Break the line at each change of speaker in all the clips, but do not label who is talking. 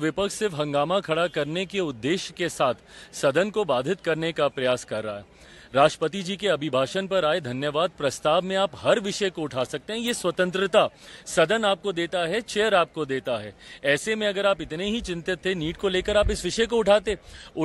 विपक्ष सिर्फ हंगामा खड़ा करने के उद्देश्य के साथ सदन को बाधित करने का प्रयास कर रहा है राष्ट्रपति जी के अभिभाषण पर आए धन्यवाद प्रस्ताव में आप हर विषय को उठा सकते हैं ये स्वतंत्रता सदन आपको देता है चेयर आपको देता है ऐसे में अगर आप इतने ही चिंतित थे नीट को लेकर आप इस विषय को उठाते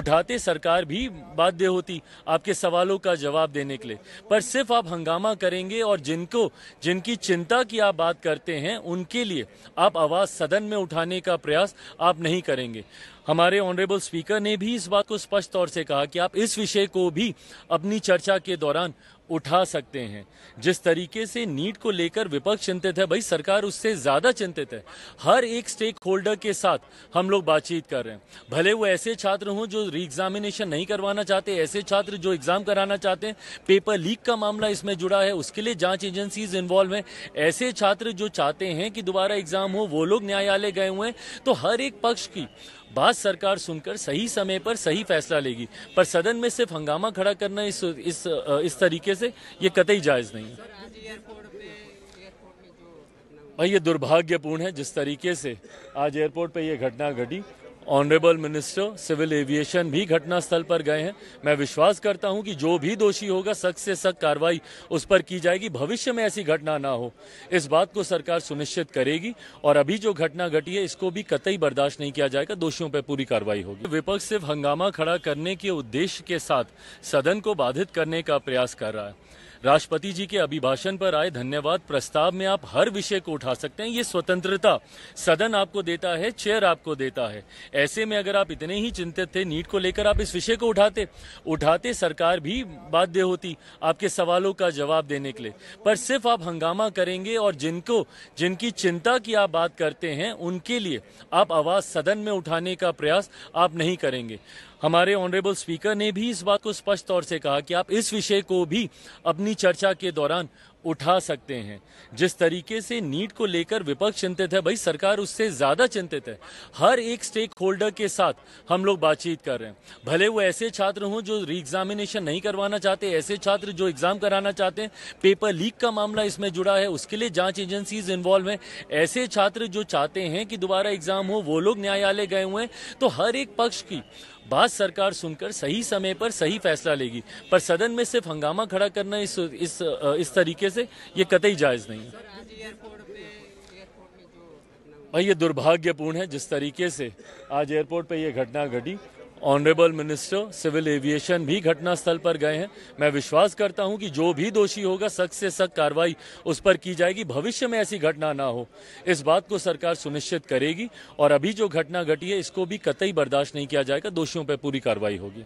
उठाते सरकार भी बाध्य होती आपके सवालों का जवाब देने के लिए पर सिर्फ आप हंगामा करेंगे और जिनको जिनकी चिंता की आप बात करते हैं उनके लिए आप आवाज़ सदन में उठाने का प्रयास आप नहीं करेंगे हमारे ऑनरेबल स्पीकर ने भी इस बात को स्पष्ट तौर से कहा कि आप इस विषय को भी अपनी चर्चा के दौरान उठा सकते हैं जिस तरीके से नीट को लेकर विपक्ष चिंतित है भाई सरकार उससे ज़्यादा चिंतित है हर एक स्टेक होल्डर के साथ हम लोग बातचीत कर रहे हैं भले वो ऐसे छात्र हों जो री एग्जामिनेशन नहीं करवाना चाहते ऐसे छात्र जो एग्ज़ाम कराना चाहते हैं पेपर लीक का मामला इसमें जुड़ा है उसके लिए जांच एजेंसीज इन्वॉल्व है ऐसे छात्र जो चाहते हैं कि दोबारा एग्ज़ाम हो वो लोग न्यायालय गए हुए हैं तो हर एक पक्ष की बात सरकार सुनकर सही समय पर सही फैसला लेगी पर सदन में सिर्फ हंगामा खड़ा करना इस इस, इस तरीके से ये कतई जायज़ नहीं
है
भाई ये दुर्भाग्यपूर्ण है जिस तरीके से आज एयरपोर्ट पे ये घटना घटी ऑनरेबल मिनिस्टर सिविल एविएशन भी घटनास्थल पर गए हैं मैं विश्वास करता हूं कि जो भी दोषी होगा सख्त से सख्त कार्रवाई उस पर की जाएगी भविष्य में ऐसी घटना ना हो इस बात को सरकार सुनिश्चित करेगी और अभी जो घटना घटी है इसको भी कतई बर्दाश्त नहीं किया जाएगा दोषियों पर पूरी कार्रवाई होगी विपक्ष सिर्फ हंगामा खड़ा करने के उद्देश्य के साथ सदन को बाधित करने का प्रयास कर रहा है राष्ट्रपति जी के अभिभाषण पर आए धन्यवाद प्रस्ताव में आप हर विषय को उठा सकते हैं ये स्वतंत्रता सदन आपको देता है चेयर आपको देता है ऐसे में अगर आप इतने ही चिंतित थे नीट को लेकर आप इस विषय को उठाते उठाते सरकार भी बाध्य होती आपके सवालों का जवाब देने के लिए पर सिर्फ आप हंगामा करेंगे और जिनको जिनकी चिंता की आप बात करते हैं उनके लिए आप आवाज़ सदन में उठाने का प्रयास आप नहीं करेंगे हमारे ऑनरेबल स्पीकर ने भी इस बात को स्पष्ट तौर से कहा कि आप इस विषय को भी अपने अपनी चर्चा के दौरान उठा सकते हैं जिस तरीके से नीट को लेकर विपक्ष चिंतित है भाई सरकार उससे ज़्यादा चिंतित है हर एक स्टेक होल्डर के साथ हम लोग बातचीत कर रहे हैं भले वो ऐसे छात्र हों जो री एग्जामिनेशन नहीं करवाना चाहते ऐसे छात्र जो एग्ज़ाम कराना चाहते हैं पेपर लीक का मामला इसमें जुड़ा है उसके लिए जांच एजेंसीज इन्वॉल्व है ऐसे छात्र जो चाहते हैं कि दोबारा एग्ज़ाम हो वो लोग न्यायालय गए हुए हैं तो हर एक पक्ष की बात सरकार सुनकर सही समय पर सही फैसला लेगी पर सदन में सिर्फ हंगामा खड़ा करना इस इस इस तरीके से से ये कतई जायज़ नहीं
है
भाई ये दुर्भाग्यपूर्ण है जिस तरीके से आज एयरपोर्ट पे ये घटना घटी ऑनरेबल मिनिस्टर सिविल एविएशन भी घटनास्थल पर गए हैं मैं विश्वास करता हूं कि जो भी दोषी होगा सख्त से सख्त कार्रवाई उस पर की जाएगी भविष्य में ऐसी घटना ना हो इस बात को सरकार सुनिश्चित करेगी और अभी जो घटना घटी है इसको भी कतई बर्दाश्त नहीं किया जाएगा दोषियों पर पूरी कार्रवाई होगी